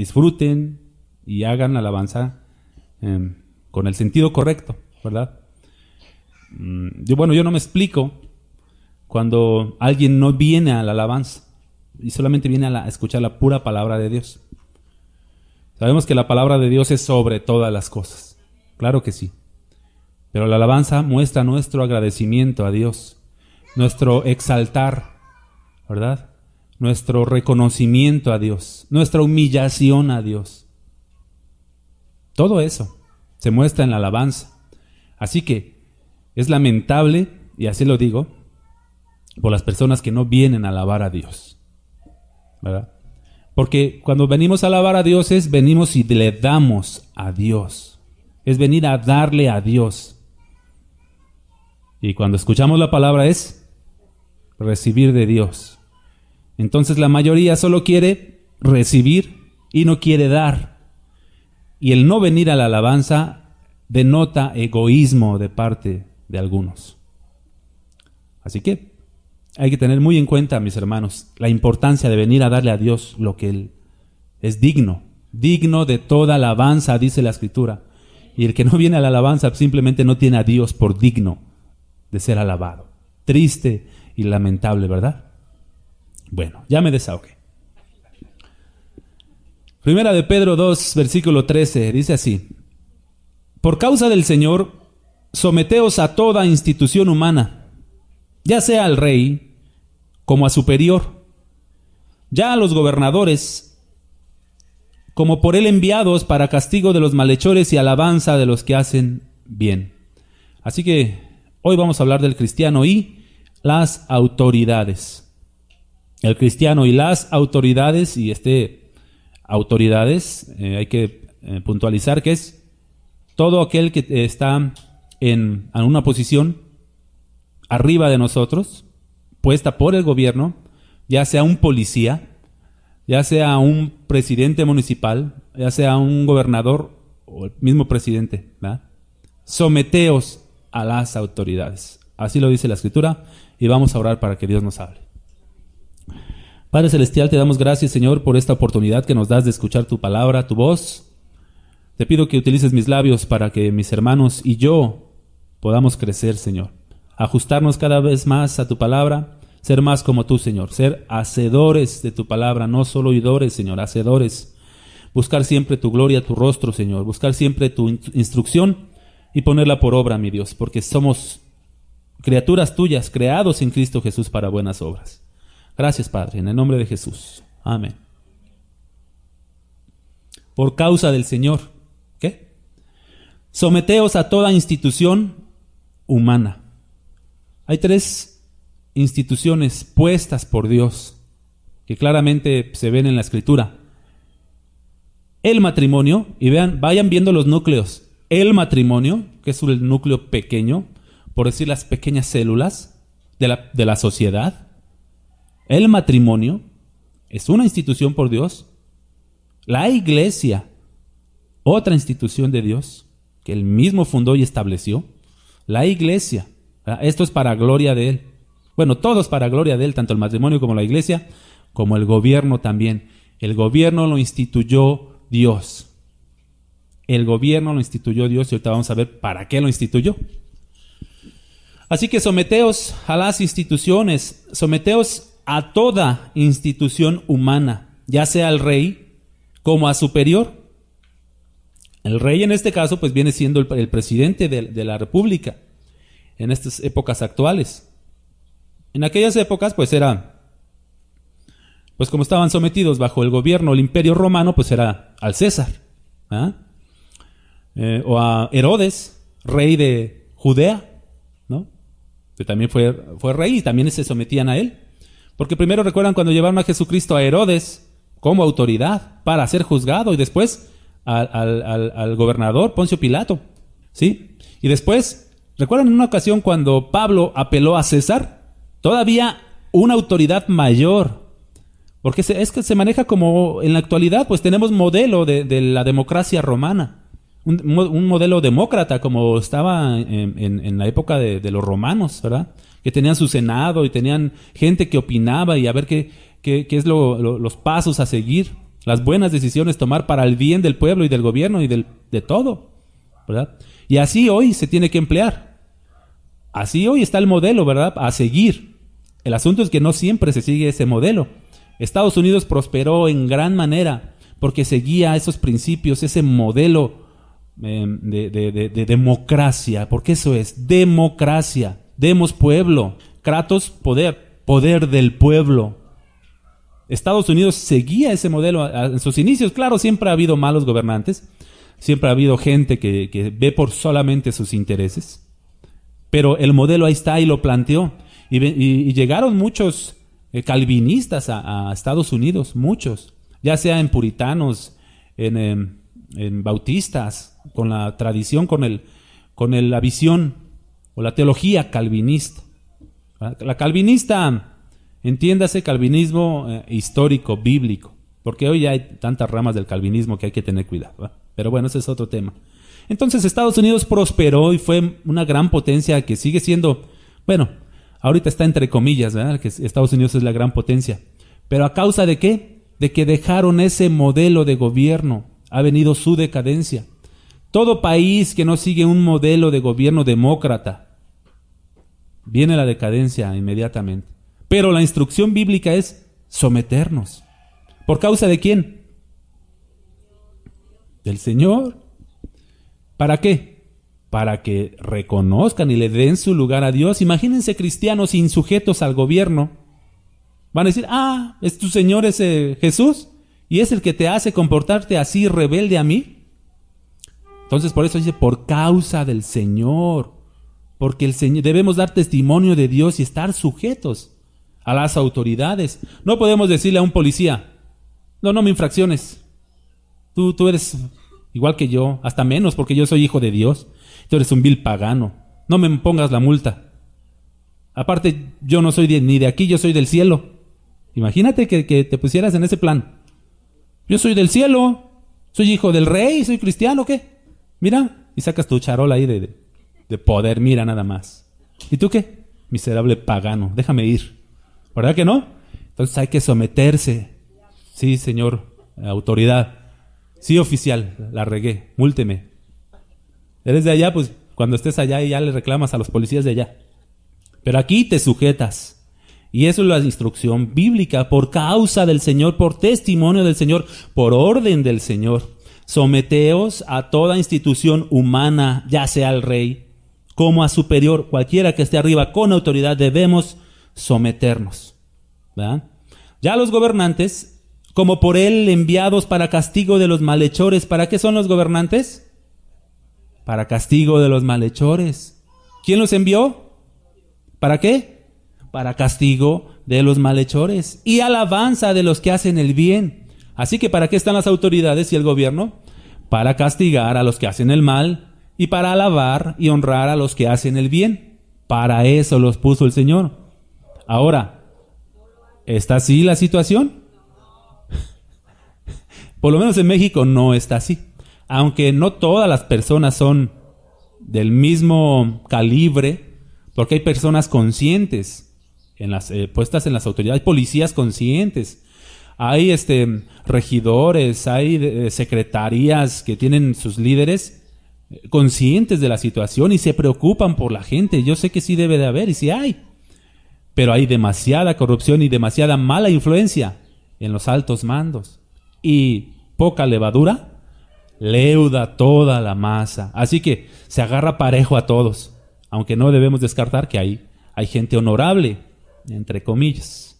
disfruten y hagan alabanza em, con el sentido correcto, ¿verdad? Mm, yo, bueno, yo no me explico cuando alguien no viene a la alabanza y solamente viene a escuchar la pura palabra de Dios. Sabemos que la palabra de Dios es sobre todas las cosas, claro que sí, pero la alabanza muestra nuestro agradecimiento a Dios, nuestro exaltar, ¿verdad? nuestro reconocimiento a Dios, nuestra humillación a Dios. Todo eso se muestra en la alabanza. Así que es lamentable, y así lo digo, por las personas que no vienen a alabar a Dios. ¿Verdad? Porque cuando venimos a alabar a Dios es venimos y le damos a Dios. Es venir a darle a Dios. Y cuando escuchamos la palabra es recibir de Dios. Entonces la mayoría solo quiere recibir y no quiere dar. Y el no venir a la alabanza denota egoísmo de parte de algunos. Así que hay que tener muy en cuenta, mis hermanos, la importancia de venir a darle a Dios lo que Él es digno, digno de toda alabanza, dice la Escritura. Y el que no viene a la alabanza simplemente no tiene a Dios por digno de ser alabado. Triste y lamentable, ¿verdad? Bueno, ya me desahogué. Primera de Pedro 2, versículo 13, dice así. Por causa del Señor, someteos a toda institución humana, ya sea al rey como a superior, ya a los gobernadores, como por él enviados para castigo de los malhechores y alabanza de los que hacen bien. Así que hoy vamos a hablar del cristiano y las autoridades el cristiano y las autoridades, y este autoridades eh, hay que eh, puntualizar que es todo aquel que está en, en una posición arriba de nosotros, puesta por el gobierno, ya sea un policía, ya sea un presidente municipal, ya sea un gobernador o el mismo presidente, ¿verdad? Someteos a las autoridades. Así lo dice la escritura y vamos a orar para que Dios nos hable. Padre Celestial, te damos gracias, Señor, por esta oportunidad que nos das de escuchar tu palabra, tu voz. Te pido que utilices mis labios para que mis hermanos y yo podamos crecer, Señor. Ajustarnos cada vez más a tu palabra, ser más como tú, Señor. Ser hacedores de tu palabra, no solo oidores, Señor, hacedores. Buscar siempre tu gloria, tu rostro, Señor. Buscar siempre tu instrucción y ponerla por obra, mi Dios, porque somos criaturas tuyas, creados en Cristo Jesús para buenas obras. Gracias, Padre, en el nombre de Jesús. Amén. Por causa del Señor, ¿qué? Someteos a toda institución humana. Hay tres instituciones puestas por Dios que claramente se ven en la escritura. El matrimonio, y vean, vayan viendo los núcleos. El matrimonio, que es el núcleo pequeño, por decir las pequeñas células de la, de la sociedad el matrimonio es una institución por Dios. La iglesia, otra institución de Dios, que él mismo fundó y estableció. La iglesia, esto es para gloria de él. Bueno, todos para gloria de él, tanto el matrimonio como la iglesia, como el gobierno también. El gobierno lo instituyó Dios. El gobierno lo instituyó Dios y ahorita vamos a ver para qué lo instituyó. Así que someteos a las instituciones, someteos a toda institución humana, ya sea al rey como a superior. El rey en este caso pues viene siendo el, presidente de, la república en estas épocas actuales. En aquellas épocas pues era, pues como estaban sometidos bajo el gobierno, el imperio romano pues era al César ¿ah? eh, o a Herodes, rey de Judea, ¿no? Que también fue, fue rey y también se sometían a él. Porque primero recuerdan cuando llevaron a Jesucristo a Herodes como autoridad para ser juzgado y después al, al, gobernador Poncio Pilato. ¿Sí? Y después, ¿recuerdan en una ocasión cuando Pablo apeló a César? Todavía una autoridad mayor. Porque es que se maneja como en la actualidad, pues tenemos modelo de, la democracia romana. Un, modelo demócrata como estaba en, la época de, de los romanos, ¿verdad? que tenían su Senado y tenían gente que opinaba y a ver qué, es lo, los pasos a seguir, las buenas decisiones tomar para el bien del pueblo y del gobierno y del, de todo, ¿verdad? Y así hoy se tiene que emplear. Así hoy está el modelo, ¿verdad? A seguir. El asunto es que no siempre se sigue ese modelo. Estados Unidos prosperó en gran manera porque seguía esos principios, ese modelo em, de democracia, porque eso es democracia. Demos pueblo. Kratos, poder. Poder del pueblo. Estados Unidos seguía ese modelo en sus inicios. Claro, siempre ha habido malos gobernantes. Siempre ha habido gente que, ve por solamente sus intereses. Pero el modelo ahí está y lo planteó. Y, llegaron muchos eh, calvinistas a, Estados Unidos, muchos. Ya sea en puritanos, en, em, en bautistas, con la tradición, con, el, con la visión o la teología calvinista. La calvinista, entiéndase, calvinismo eh, histórico, bíblico, porque hoy hay tantas ramas del calvinismo que hay que tener cuidado. Pero bueno, ese es otro tema. Entonces Estados Unidos prosperó y fue una gran potencia que sigue siendo, bueno, ahorita está entre comillas, ¿verdad? Que Estados Unidos es la gran potencia. Pero a causa de qué? De que dejaron ese modelo de gobierno. Ha venido su decadencia. Todo país que no sigue un modelo de gobierno demócrata, viene la decadencia inmediatamente. Pero la instrucción bíblica es someternos. ¿Por causa de quién? Del Señor. ¿Para qué? Para que reconozcan y le den su lugar a Dios. Imagínense cristianos insujetos al gobierno. Van a decir, ah, es tu Señor ese Jesús y es el que te hace comportarte así rebelde a mí. Entonces por eso dice, por causa del Señor, porque el Señor, debemos dar testimonio de Dios y estar sujetos a las autoridades. No podemos decirle a un policía, no, no me infracciones, tú, tú eres igual que yo, hasta menos porque yo soy hijo de Dios, tú eres un vil pagano, no me pongas la multa. Aparte, yo no soy ni de aquí, yo soy del cielo. Imagínate que, que te pusieras en ese plan. Yo soy del cielo, soy hijo del rey, soy cristiano, ¿qué? Mira, y sacas tu charola ahí de, poder, mira nada más. ¿Y tú qué? Miserable pagano, déjame ir. ¿Verdad que no? Entonces hay que someterse. Sí, señor, autoridad. Sí, oficial, la regué, múlteme. Eres de allá, pues cuando estés allá ya le reclamas a los policías de allá. Pero aquí te sujetas. Y eso es la instrucción bíblica, por causa del Señor, por testimonio del Señor, por orden del Señor. Someteos a toda institución humana, ya sea al rey, como a superior, cualquiera que esté arriba con autoridad, debemos someternos. Ya los gobernantes, como por él enviados para castigo de los malhechores, ¿para qué son los gobernantes? Para castigo de los malhechores. ¿Quién los envió? ¿Para qué? Para castigo de los malhechores y alabanza de los que hacen el bien. Así que ¿para qué están las autoridades y el gobierno? Para castigar a los que hacen el mal y para alabar y honrar a los que hacen el bien. Para eso los puso el Señor. Ahora, ¿está así la situación? Por lo menos en México no está así. Aunque no todas las personas son del mismo calibre, porque hay personas conscientes en las eh, puestas en las autoridades, hay policías conscientes hay este, regidores, hay eh, secretarías que tienen sus líderes eh, conscientes de la situación y se preocupan por la gente. Yo sé que sí debe de haber y sí hay, pero hay demasiada corrupción y demasiada mala influencia en los altos mandos y poca levadura leuda toda la masa. Así que se agarra parejo a todos, aunque no debemos descartar que hay, hay gente honorable, entre comillas,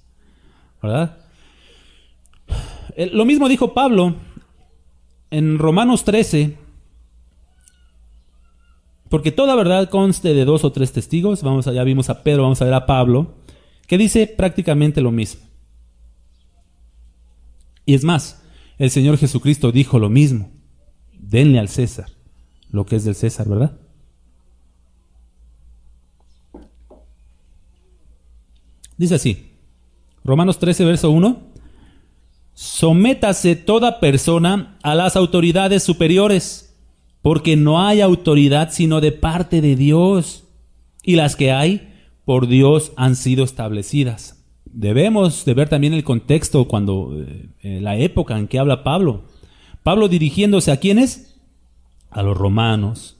¿verdad? Eh, lo mismo dijo Pablo en Romanos 13, porque toda verdad conste de dos o tres testigos. Vamos allá, vimos a Pedro, vamos a ver a Pablo, que dice prácticamente lo mismo. Y es más, el Señor Jesucristo dijo lo mismo. Denle al César lo que es del César, ¿verdad? Dice así, Romanos 13, verso 1. Sométase toda persona a las autoridades superiores, porque no hay autoridad sino de parte de Dios, y las que hay por Dios han sido establecidas. Debemos de ver también el contexto cuando eh, eh, la época en que habla Pablo. Pablo dirigiéndose a quiénes? A los romanos.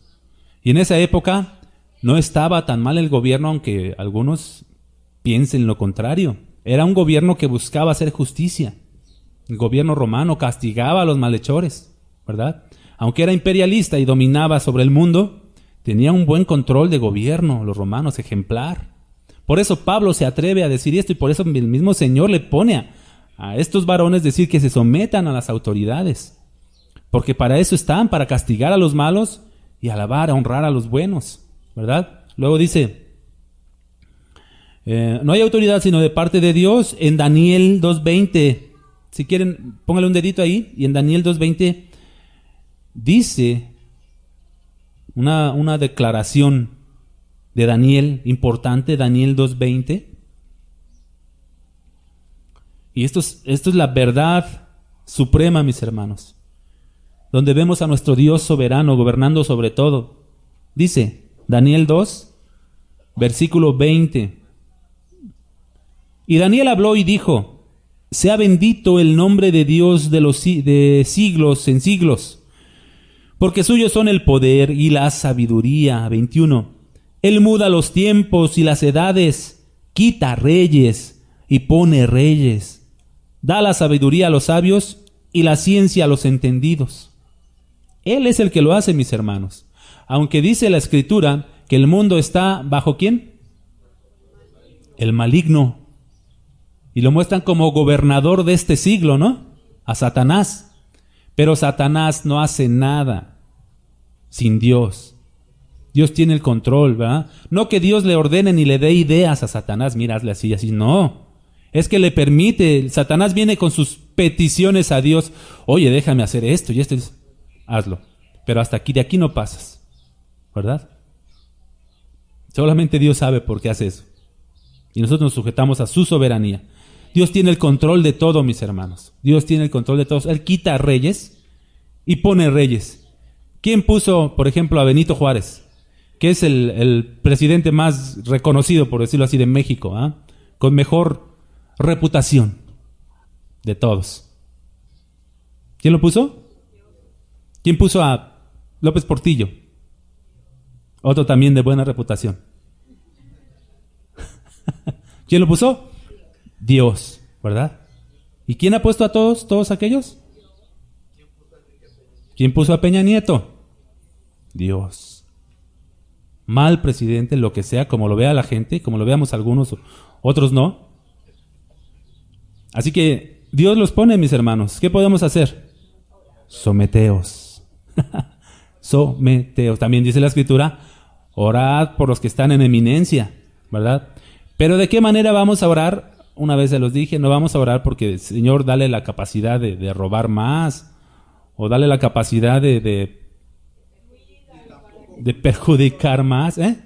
Y en esa época no estaba tan mal el gobierno, aunque algunos piensen lo contrario. Era un gobierno que buscaba hacer justicia. El gobierno romano castigaba a los malhechores, ¿verdad? Aunque era imperialista y dominaba sobre el mundo, tenía un buen control de gobierno, los romanos, ejemplar. Por eso Pablo se atreve a decir esto y por eso el mismo Señor le pone a, estos varones decir que se sometan a las autoridades. Porque para eso están, para castigar a los malos y alabar, honrar a los buenos, ¿verdad? Luego dice, eh, no hay autoridad sino de parte de Dios. En Daniel 2.20 si quieren, pónganle un dedito ahí, y en Daniel 2.20 dice una, una declaración de Daniel, importante, Daniel 2.20. Y esto es, esto es la verdad suprema, mis hermanos, donde vemos a nuestro Dios soberano gobernando sobre todo. Dice Daniel 2, versículo 20. Y Daniel habló y dijo, sea bendito el nombre de Dios de, los, de siglos en siglos, porque suyos son el poder y la sabiduría. 21. Él muda los tiempos y las edades, quita reyes y pone reyes. Da la sabiduría a los sabios y la ciencia a los entendidos. Él es el que lo hace, mis hermanos. Aunque dice la escritura que el mundo está bajo quién? El maligno. Y lo muestran como gobernador de este siglo, ¿no? A Satanás. Pero Satanás no hace nada sin Dios. Dios tiene el control, ¿verdad? No que Dios le ordene ni le dé ideas a Satanás, mira, así, así. No. Es que le permite. Satanás viene con sus peticiones a Dios. Oye, déjame hacer esto y esto. Hazlo. Pero hasta aquí, de aquí no pasas. ¿Verdad? Solamente Dios sabe por qué hace eso. Y nosotros nos sujetamos a su soberanía. Dios tiene el control de todo, mis hermanos. Dios tiene el control de todos. Él quita reyes y pone reyes. ¿Quién puso, por ejemplo, a Benito Juárez? Que es el, presidente más reconocido, por decirlo así, de México, ah? con mejor reputación de todos. ¿Quién lo puso? ¿Quién puso a López Portillo? Otro también de buena reputación. ¿Quién lo puso? Dios, ¿verdad? ¿Y quién ha puesto a todos, todos aquellos? ¿Quién puso a Peña Nieto? Dios. Mal presidente, lo que sea, como lo vea la gente, como lo veamos algunos, otros no. Así que Dios los pone, mis hermanos. ¿Qué podemos hacer? Someteos. Someteos. También dice la escritura, orad por los que están en eminencia, ¿verdad? Pero ¿de qué manera vamos a orar una vez se los dije, no vamos a orar porque, Señor, dale la capacidad de, robar más o dale la capacidad de, de, perjudicar más, ¿eh?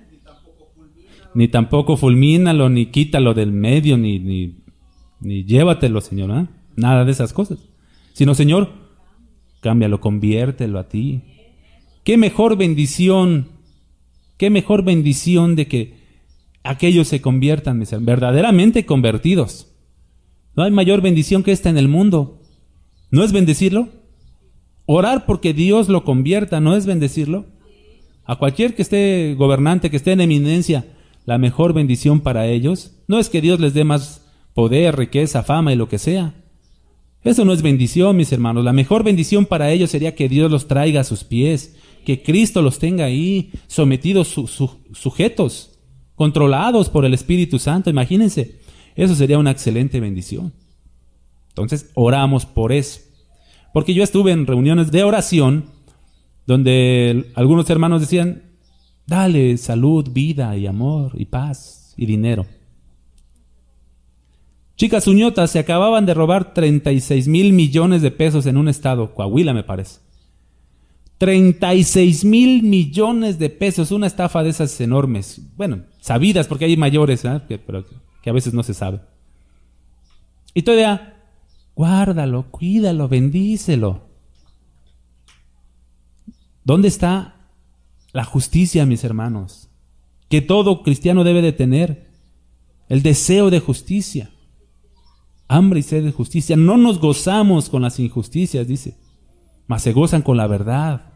Ni tampoco fulmínalo, ni quítalo del medio, ni, ni, ni llévatelo, Señor, ¿eh? Nada de esas cosas. Sino, Señor, cámbialo, conviértelo a ti. Qué mejor bendición, qué mejor bendición de que aquellos se conviertan, mis hermanos, verdaderamente convertidos. No hay mayor bendición que esta en el mundo. ¿No es bendecirlo? Orar porque Dios lo convierta, ¿no es bendecirlo? A cualquier que esté gobernante, que esté en eminencia, la mejor bendición para ellos no es que Dios les dé más poder, riqueza, fama y lo que sea. Eso no es bendición, mis hermanos. La mejor bendición para ellos sería que Dios los traiga a sus pies, que Cristo los tenga ahí, sometidos, sujetos controlados por el Espíritu Santo, imagínense, eso sería una excelente bendición. Entonces, oramos por eso. Porque yo estuve en reuniones de oración donde algunos hermanos decían, dale salud, vida y amor y paz y dinero. Chicas uñotas se acababan de robar 36 mil millones de pesos en un estado, Coahuila me parece. 36 mil millones de pesos, una estafa de esas enormes. Bueno, sabidas, porque hay mayores, ¿eh? que, pero que a veces no se sabe. Y todavía, guárdalo, cuídalo, bendícelo. ¿Dónde está la justicia, mis hermanos? Que todo cristiano debe de tener. El deseo de justicia. Hambre y sed de justicia. No nos gozamos con las injusticias, dice. Mas se gozan con la verdad.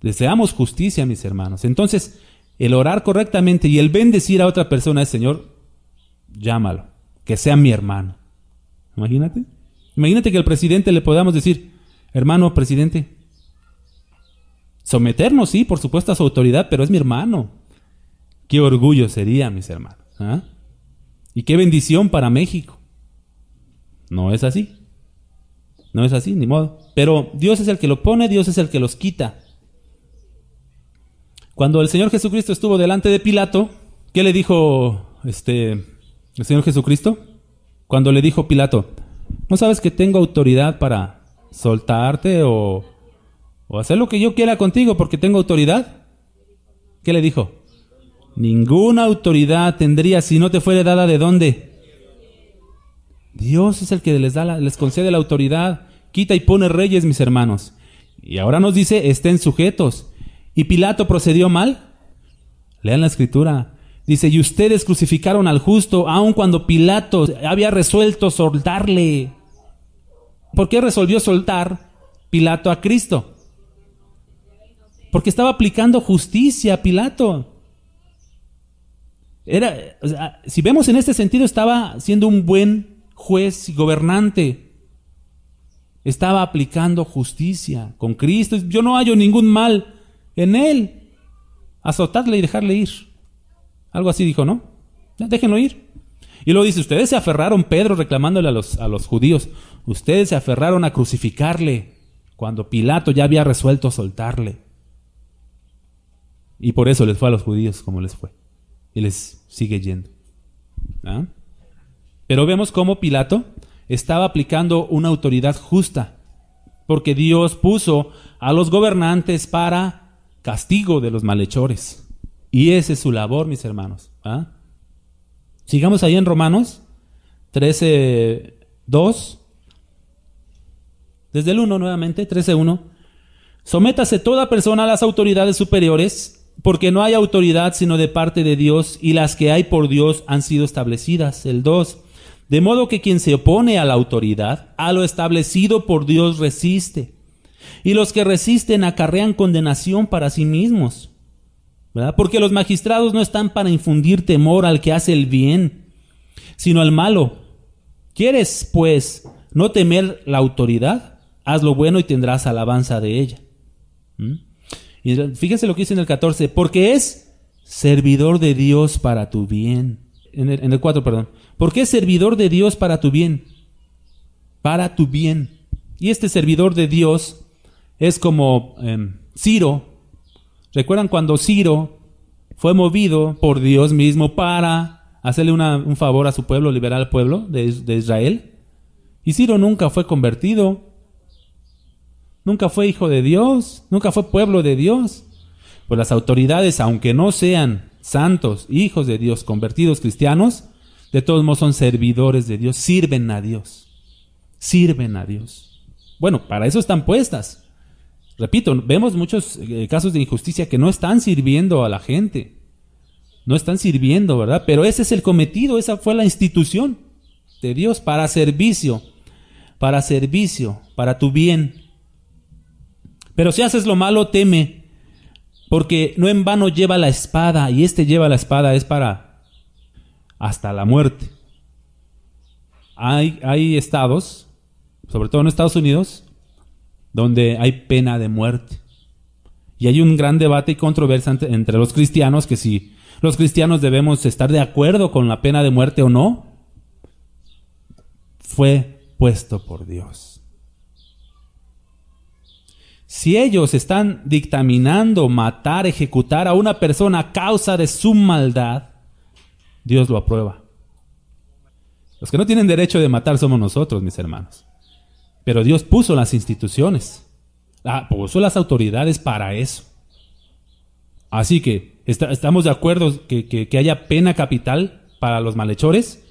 Deseamos justicia, mis hermanos. Entonces, el orar correctamente y el bendecir a otra persona es, Señor, llámalo, que sea mi hermano. Imagínate. Imagínate que al presidente le podamos decir, hermano presidente, someternos, sí, por supuesto, a su autoridad, pero es mi hermano. Qué orgullo sería, mis hermanos. ¿ah? Y qué bendición para México. No es así. No es así, ni modo. Pero Dios es el que lo pone, Dios es el que los quita. Cuando el Señor Jesucristo estuvo delante de Pilato, ¿qué le dijo este, el Señor Jesucristo? Cuando le dijo Pilato, ¿no sabes que tengo autoridad para soltarte o, hacer lo que yo quiera contigo porque tengo autoridad? ¿Qué le dijo? Ninguna autoridad tendría si no te fuera dada de dónde. Dios es el que les, da les concede la autoridad. Quita y pone reyes, mis hermanos. Y ahora nos dice, estén sujetos. ¿Y Pilato procedió mal? Lean la escritura. Dice, y ustedes crucificaron al justo, aun cuando Pilato había resuelto soltarle. ¿Por qué resolvió soltar Pilato a Cristo? Porque estaba aplicando justicia a Pilato. Era, si vemos en este sentido, estaba siendo un buen juez y gobernante. Estaba aplicando justicia con Cristo. Yo no hallo ningún mal en él, azotadle y dejarle ir. Algo así dijo, ¿no? Déjenlo ir. Y luego dice, ustedes se aferraron, Pedro reclamándole a los, a los judíos, ustedes se aferraron a crucificarle cuando Pilato ya había resuelto soltarle. Y por eso les fue a los judíos como les fue. Y les sigue yendo. ¿Ah? Pero vemos cómo Pilato estaba aplicando una autoridad justa, porque Dios puso a los gobernantes para castigo de los malhechores. Y esa es su labor, mis hermanos. ¿ah? Sigamos ahí en Romanos 13, 2. Desde el 1 nuevamente, 13:1. Sométase toda persona a las autoridades superiores, porque no hay autoridad sino de parte de Dios, y las que hay por Dios han sido establecidas. El 2. De modo que quien se opone a la autoridad, a lo establecido por Dios resiste y los que resisten acarrean condenación para sí mismos. ¿verdad? Porque los magistrados no están para infundir temor al que hace el bien, sino al malo. ¿Quieres, pues, no temer la autoridad? Haz lo bueno y tendrás alabanza de ella. fíjense ¿Mm? fíjese lo que dice en el 14, porque es servidor de Dios para tu bien. En el, en el 4, perdón. Porque es servidor de Dios para tu bien. Para tu bien. Y este servidor de Dios es como em, Ciro. ¿Recuerdan cuando Ciro fue movido por Dios mismo para hacerle un favor a su pueblo, liberar al pueblo de, de Israel? Y Ciro nunca fue convertido, nunca fue hijo de Dios, nunca fue pueblo de Dios. Pues las autoridades, aunque no sean santos, hijos de Dios, convertidos cristianos, de todos modos son servidores de Dios, sirven a Dios, sirven a Dios. Bueno, para eso están puestas. Repito, vemos muchos eh, casos de injusticia que no están sirviendo a la gente. No están sirviendo, ¿verdad? Pero ese es el cometido, esa fue la institución de Dios para servicio, para servicio, para tu bien. Pero si haces lo malo, teme, porque no en vano lleva la espada, y este lleva la espada es para hasta la muerte. Hay, hay estados, sobre todo en Estados Unidos, donde hay pena de muerte. Y hay un gran debate y controversia entre los cristianos que si los cristianos debemos estar de acuerdo con la pena de muerte o no, fue puesto por Dios. Si ellos están dictaminando matar, ejecutar a una persona a causa de su maldad, Dios lo aprueba. Los que no tienen derecho de matar somos nosotros, mis hermanos. Pero Dios puso las instituciones, ah, puso las autoridades para eso. Así que, ¿estamos de acuerdo que, haya pena capital para los malhechores?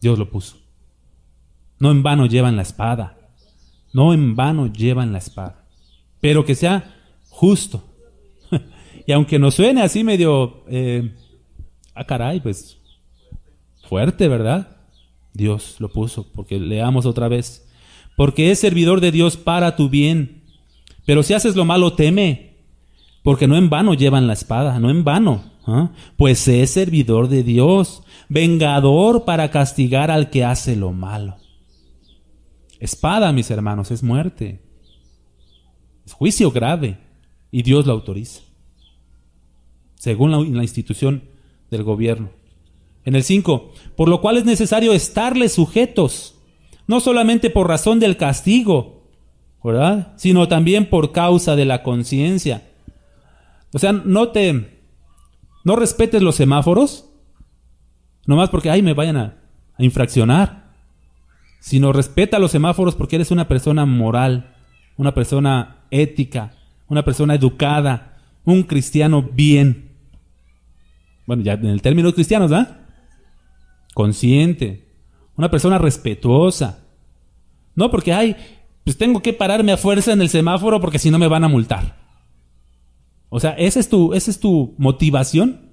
Dios lo puso. No en vano llevan la espada. No en vano llevan la espada. Pero que sea justo. y aunque nos suene así medio... Eh, ah, caray, pues fuerte, ¿verdad? Dios lo puso, porque leamos otra vez porque es servidor de Dios para tu bien. Pero si haces lo malo, teme, porque no en vano llevan la espada, no en vano. ¿ah? Pues es servidor de Dios, vengador para castigar al que hace lo malo. Espada, mis hermanos, es muerte. Es juicio grave y Dios lo autoriza, según la, institución del gobierno. En el 5, por lo cual es necesario estarles sujetos no solamente por razón del castigo, ¿verdad? Sino también por causa de la conciencia. O sea, no te, no respetes los semáforos, nomás porque, ay, me vayan a, infraccionar sino respeta los semáforos porque eres una persona moral, una persona ética, una persona educada, un cristiano bien. Bueno, ya en el término cristiano, ¿verdad? Consciente. Una persona respetuosa. No porque, hay, pues tengo que pararme a fuerza en el semáforo porque si no me van a multar. O sea, ¿esa es, tu, ¿esa es tu motivación?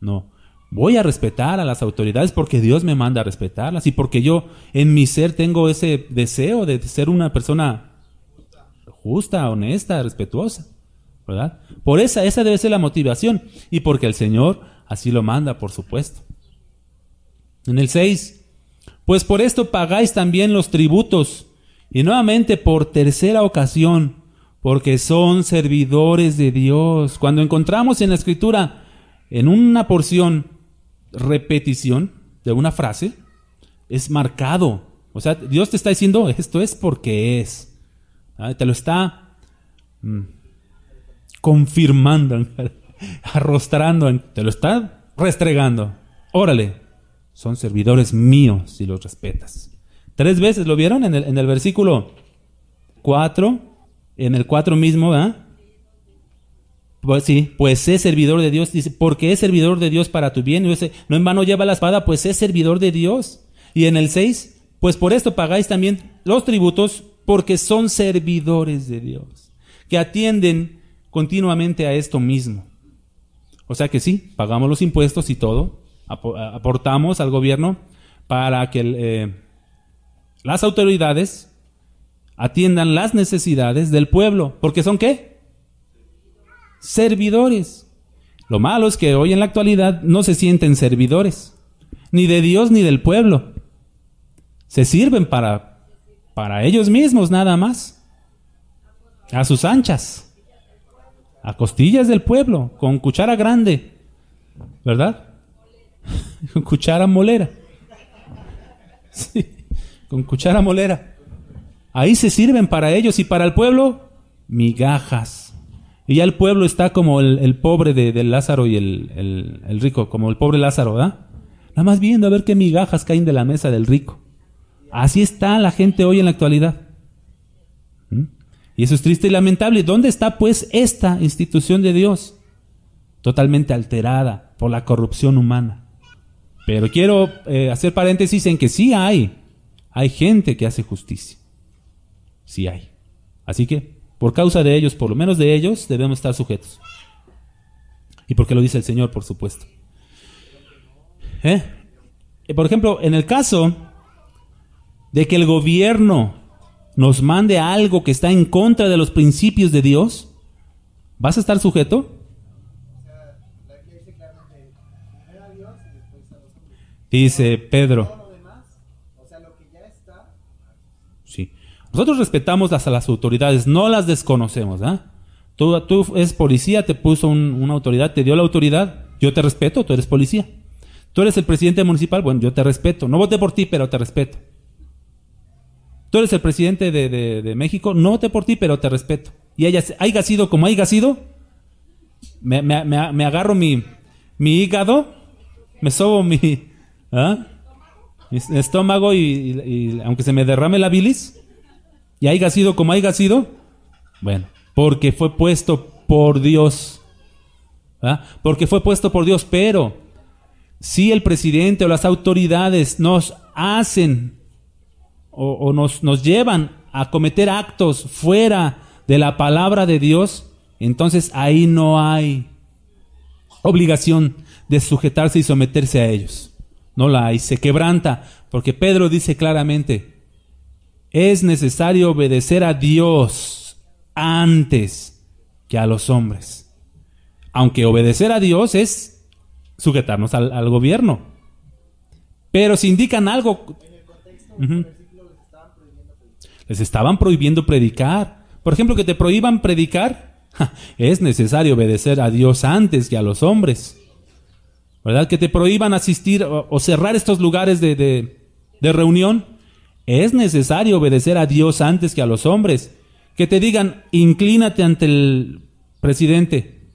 No. Voy a respetar a las autoridades porque Dios me manda a respetarlas y porque yo en mi ser tengo ese deseo de ser una persona justa, honesta, respetuosa. ¿Verdad? Por esa, esa debe ser la motivación y porque el Señor así lo manda, por supuesto. En el 6, pues por esto pagáis también los tributos, y nuevamente por tercera ocasión, porque son servidores de Dios. Cuando encontramos en la escritura, en una porción, repetición de una frase, es marcado. O sea, Dios te está diciendo, esto es porque es. Ah, te lo está mm, confirmando, arrostrando, te lo está restregando. Órale, son servidores míos si los respetas. Tres veces, ¿lo vieron? En el, versículo 4, en el 4 mismo, ¿verdad? Pues sí, pues es servidor de Dios, dice, porque es servidor de Dios para tu bien. No en vano lleva la espada, pues es servidor de Dios. Y en el 6, pues por esto pagáis también los tributos, porque son servidores de Dios, que atienden continuamente a esto mismo. O sea que sí, pagamos los impuestos y todo, eh, aportamos al gobierno para que eh, las autoridades atiendan las necesidades del pueblo, porque son qué? Servidores. Lo malo es que hoy en la actualidad no se sienten servidores, ni de Dios ni del pueblo. Se sirven para, para ellos mismos nada más, a sus anchas, a costillas del pueblo, con cuchara grande, ¿verdad? con cuchara molera. Sí, con cuchara molera. Ahí se sirven para ellos y para el pueblo migajas. Y ya el pueblo está como el, pobre de, Lázaro y el, rico, como el pobre Lázaro, ¿verdad? Nada más viendo a ver qué migajas caen de la mesa del rico. Así está la gente hoy en la actualidad. ¿Mm? Y eso es triste y lamentable. ¿Dónde está pues esta institución de Dios? Totalmente alterada por la corrupción humana. Pero quiero eh, hacer paréntesis en que sí hay, hay gente que hace justicia. Sí hay. Así que, por causa de ellos, por lo menos de ellos, debemos estar sujetos. Y porque lo dice el Señor, por supuesto. ¿Eh? Eh, por ejemplo, en el caso de que el gobierno nos mande algo que está en contra de los principios de Dios, ¿vas a estar sujeto? Dice Pedro. Sí. Nosotros respetamos las, a las autoridades, no las desconocemos. ¿eh? Tú, tú eres policía, te puso una autoridad, te dio la autoridad. Yo te respeto, tú eres policía. Tú eres el presidente municipal, bueno, yo te respeto. No voté por ti, pero te respeto. Tú eres el presidente de, México, no voté por ti, pero te respeto. Y haya, haya sido como haya sido, me, agarro mi, mi hígado, me sobo mi, ¿Ah? Estómago y, aunque se me derrame la bilis y haya sido como haya sido, bueno, porque fue puesto por Dios. ¿ah? Porque fue puesto por Dios, pero si el presidente o las autoridades nos hacen o, o nos, nos llevan a cometer actos fuera de la palabra de Dios, entonces ahí no hay obligación de sujetarse y someterse a ellos no la hay, se quebranta, porque Pedro dice claramente, es necesario obedecer a Dios antes que a los hombres. Aunque obedecer a Dios es sujetarnos al, gobierno. Pero si indican algo... En el contexto, les, estaban prohibiendo predicar. les estaban prohibiendo predicar. Por ejemplo, que te prohíban predicar. es necesario obedecer a Dios antes que a los hombres. ¿verdad? Que te prohíban asistir o, cerrar estos lugares de, reunión. Es necesario obedecer a Dios antes que a los hombres. Que te digan, inclínate ante el presidente.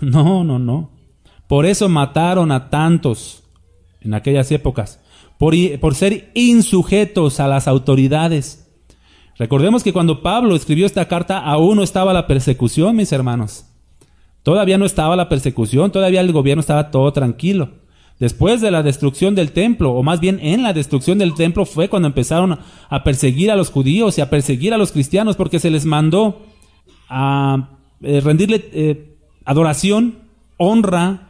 No, no, no. Por eso mataron a tantos en aquellas épocas, por, por, ser insujetos a las autoridades. Recordemos que cuando Pablo escribió esta carta aún no estaba la persecución, mis hermanos. Todavía no estaba la persecución, todavía el gobierno estaba todo tranquilo. Después de la destrucción del templo, o más bien en la destrucción del templo, fue cuando empezaron a perseguir a los judíos y a perseguir a los cristianos porque se les mandó a eh, rendirle eh, adoración, honra,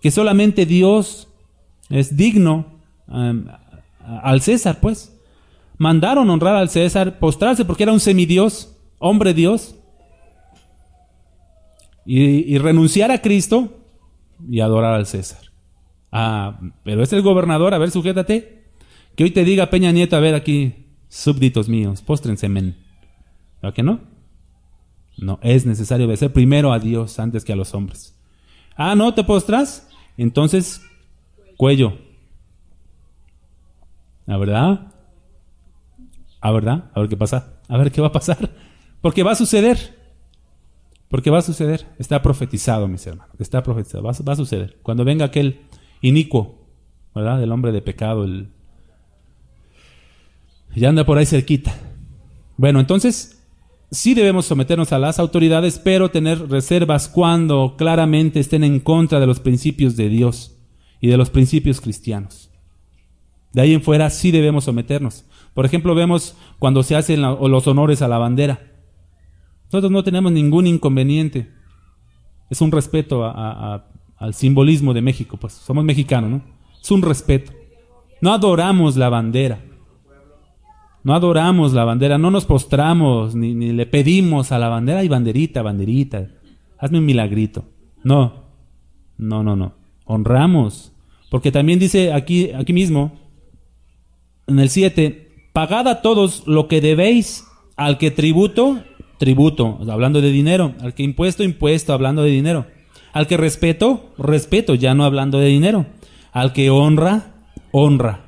que solamente Dios es digno em, al César, pues. Mandaron honrar al César, postrarse porque era un semidios, hombre Dios y, renunciar a Cristo y adorar al César. Ah, pero este es el gobernador, a ver, sujétate. Que hoy te diga Peña Nieto, a ver aquí, súbditos míos, póstrense, men. ¿A que no? No, es necesario obedecer primero a Dios antes que a los hombres. Ah, no, te postras. Entonces, cuello. ¿La verdad? ¿A verdad? A ver qué pasa. A ver qué va a pasar. Porque va a suceder. Porque va a suceder, está profetizado, mis hermanos, está profetizado, va, a suceder. Cuando venga aquel inicuo, ¿verdad? El hombre de pecado, ya anda por ahí cerquita. Bueno, entonces sí debemos someternos a las autoridades, pero tener reservas cuando claramente estén en contra de los principios de Dios y de los principios cristianos. De ahí en fuera sí debemos someternos. Por ejemplo, vemos cuando se hacen los honores a la bandera. Nosotros no tenemos ningún inconveniente. Es un respeto al simbolismo de México, pues somos mexicanos, ¿no? Es un respeto. No adoramos la bandera. No adoramos la bandera, no nos postramos ni, le pedimos a la bandera, ay banderita, banderita, hazme un milagrito. No, no, no, no. Honramos. Porque también dice aquí, aquí mismo, en el 7, pagad a todos lo que debéis, al que tributo tributo, hablando de dinero, al que impuesto, impuesto, hablando de dinero, al que respeto, respeto, ya no hablando de dinero, al que honra, honra.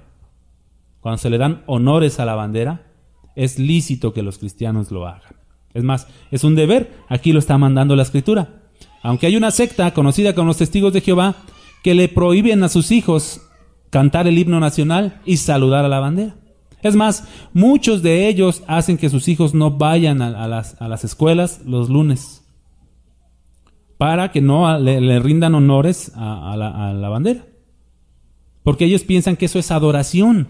Cuando se le dan honores a la bandera, es lícito que los cristianos lo hagan. Es más, es un deber, aquí lo está mandando la escritura. Aunque hay una secta conocida como los testigos de Jehová que le prohíben a sus hijos cantar el himno nacional y saludar a la bandera. Es más, muchos de ellos hacen que sus hijos no vayan a, las, escuelas los lunes para que no le, rindan honores a la, bandera. Porque ellos piensan que eso es adoración,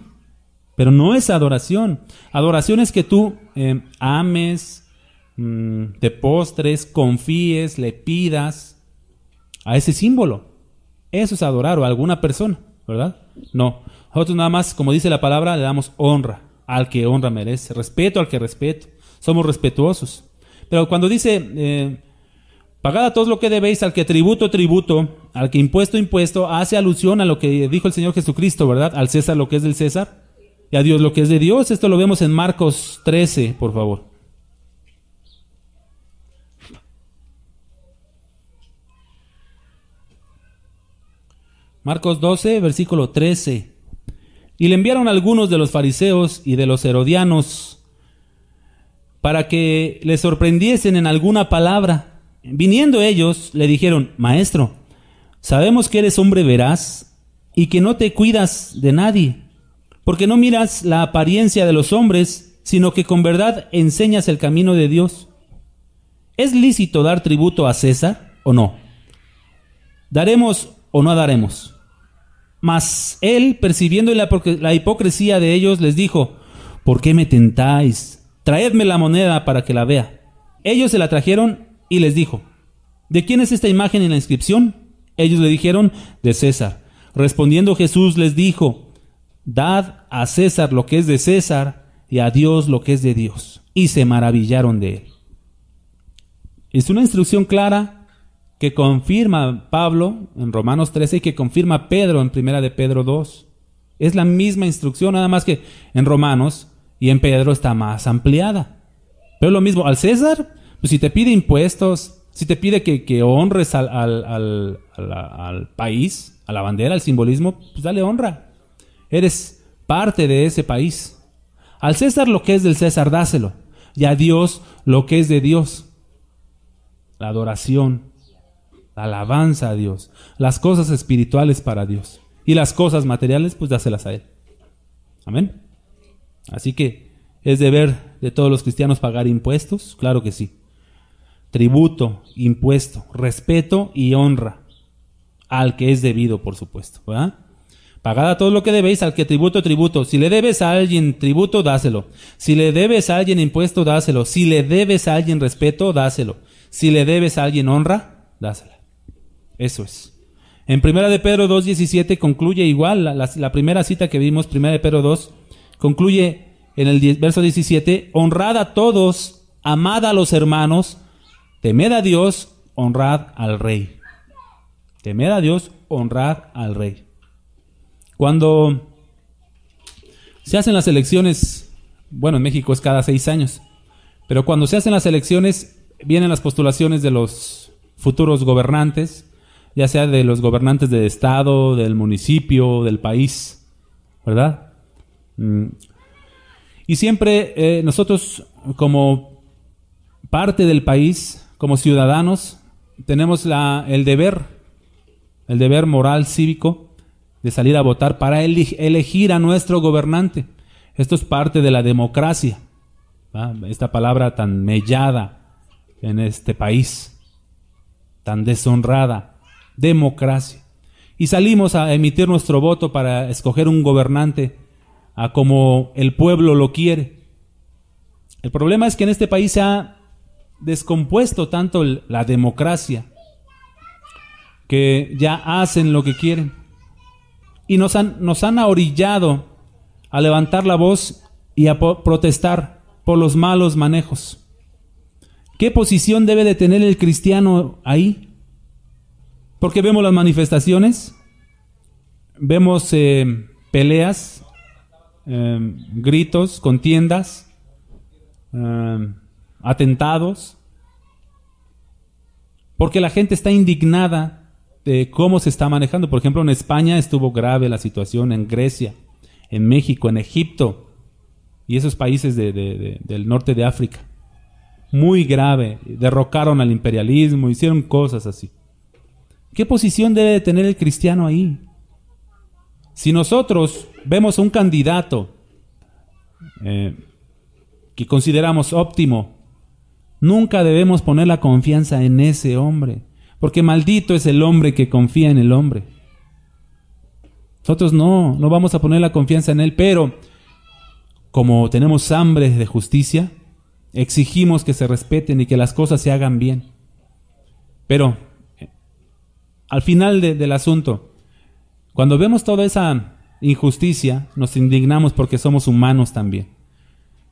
pero no es adoración. Adoración es que tú em, ames, mm, te postres, confíes, le pidas a ese símbolo. Eso es adorar a alguna persona, ¿verdad? No. Nosotros nada más, como dice la palabra, le damos honra al que honra merece, respeto al que respeto. Somos respetuosos. Pero cuando dice, eh, pagad a todos lo que debéis, al que tributo, tributo, al que impuesto, impuesto, hace alusión a lo que dijo el Señor Jesucristo, ¿verdad? Al César lo que es del César y a Dios lo que es de Dios. Esto lo vemos en Marcos 13, por favor. Marcos 12, versículo 13. Y le enviaron algunos de los fariseos y de los herodianos para que le sorprendiesen en alguna palabra. Viniendo ellos, le dijeron, Maestro, sabemos que eres hombre veraz y que no te cuidas de nadie, porque no miras la apariencia de los hombres, sino que con verdad enseñas el camino de Dios. ¿Es lícito dar tributo a César o no? ¿Daremos o no daremos? Mas él, percibiendo la, hipocresía de ellos, les dijo, ¿por qué me tentáis? Traedme la moneda para que la vea. Ellos se la trajeron y les dijo, ¿de quién es esta imagen en la inscripción? Ellos le dijeron, de César. Respondiendo Jesús les dijo, Dad a César lo que es de César y a Dios lo que es de Dios. Y se maravillaron de él. Es una instrucción clara que confirma Pablo en Romanos 13 y que confirma Pedro en Primera de Pedro 2. Es la misma instrucción, nada más que en Romanos y en Pedro está más ampliada. Pero lo mismo, al César, pues si te pide impuestos, si te pide que, honres al, al, país, a la bandera, al simbolismo, pues dale honra. Eres parte de ese país. Al César lo que es del César, dáselo. Y a Dios lo que es de Dios. La adoración, la alabanza a Dios. Las cosas espirituales para Dios. Y las cosas materiales, pues dáselas a Él. Amén. Así que es deber de todos los cristianos pagar impuestos. Claro que sí. Tributo, impuesto, respeto y honra. Al que es debido, por supuesto. ¿verdad? Pagad a todo lo que debéis, al que tributo, tributo. Si le debes a alguien tributo, dáselo. Si le debes a alguien impuesto, dáselo. Si le debes a alguien respeto, dáselo. Si le debes a alguien honra, dáselo. Eso es. En Primera de Pedro 2.17 concluye igual, la, primera cita que vimos, Primera de Pedro 2, concluye en el verso 17, honrad a todos, amad a los hermanos, temed a Dios, honrad al rey. Temed a Dios, honrad al rey. Cuando se hacen las elecciones, bueno, en México es cada seis años, pero cuando se hacen las elecciones vienen las postulaciones de los futuros gobernantes, ya sea de los gobernantes del estado, del municipio, del país, ¿verdad? Mm. Y siempre eh, nosotros como parte del país, como ciudadanos, tenemos la, el deber, el deber moral cívico de salir a votar para elegir a nuestro gobernante. Esto es parte de la democracia, esta palabra tan mellada en este país, tan deshonrada democracia. Y salimos a emitir nuestro voto para escoger un gobernante a como el pueblo lo quiere. El problema es que en este país se ha descompuesto tanto la democracia que ya hacen lo que quieren. Y nos han, nos han a levantar la voz y a protestar por los malos manejos. ¿Qué posición debe de tener el cristiano ahí? Porque vemos las manifestaciones, vemos eh, peleas, eh, gritos, contiendas, eh, atentados, porque la gente está indignada de cómo se está manejando. Por ejemplo, en España estuvo grave la situación, en Grecia, en México, en Egipto y esos países del norte de África. Muy grave, derrocaron al imperialismo, hicieron cosas así. ¿Qué posición debe tener el cristiano ahí? Si nosotros vemos un candidato eh, que consideramos óptimo, nunca debemos poner la confianza en ese hombre, porque maldito es el hombre que confía en el hombre. Nosotros no, no vamos a poner la confianza en él, pero como tenemos hambre de justicia, exigimos que se respeten y que las cosas se hagan bien. Pero al final del asunto, cuando vemos toda esa injusticia, nos indignamos porque somos humanos también.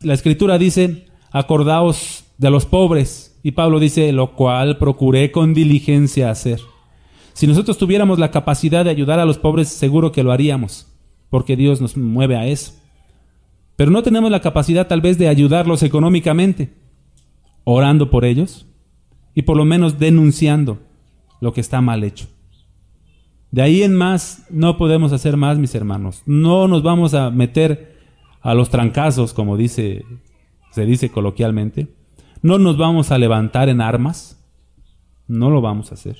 La escritura dice, acordaos de los pobres, y Pablo dice, lo cual procuré con diligencia hacer. Si nosotros tuviéramos la capacidad de ayudar a los pobres, seguro que lo haríamos, porque Dios nos mueve a eso. Pero no tenemos la capacidad tal vez de ayudarlos económicamente, orando por ellos y por lo menos denunciando lo que está mal hecho. De ahí en más, no podemos hacer más, mis hermanos. No nos vamos a meter a los trancazos, como dice, se dice coloquialmente. No nos vamos a levantar en armas. No lo vamos a hacer.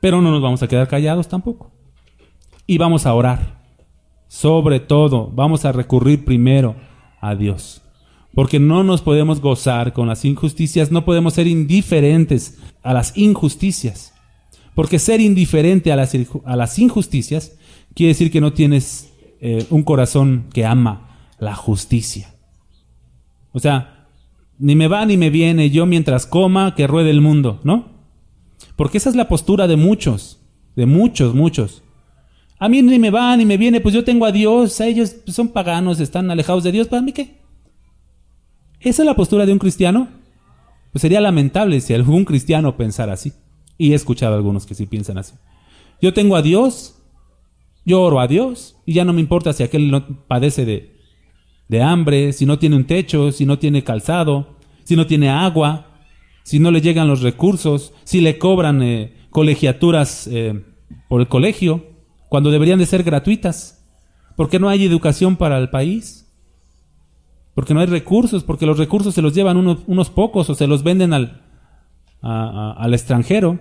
Pero no nos vamos a quedar callados tampoco. Y vamos a orar. Sobre todo, vamos a recurrir primero a Dios porque no nos podemos gozar con las injusticias, no podemos ser indiferentes a las injusticias, porque ser indiferente a las, injusticias quiere decir que no tienes eh, un corazón que ama la justicia. O sea, ni me va ni me viene, yo mientras coma, que ruede el mundo, ¿no? Porque esa es la postura de muchos, de muchos, muchos. A mí ni me va ni me viene, pues yo tengo a Dios, a ellos son paganos, están alejados de Dios, ¿para mí qué? ¿Esa es la postura de un cristiano? Pues sería lamentable si algún cristiano pensara así. Y he escuchado a algunos que sí piensan así. Yo tengo a Dios, yo oro a Dios, y ya no me importa si aquel no padece de, de hambre, si no tiene un techo, si no tiene calzado, si no tiene agua, si no le llegan los recursos, si le cobran eh, colegiaturas eh, por el colegio, cuando deberían de ser gratuitas. ¿Por qué no hay educación para el país? porque no hay recursos, porque los recursos se los llevan unos, pocos o se los venden al, al extranjero.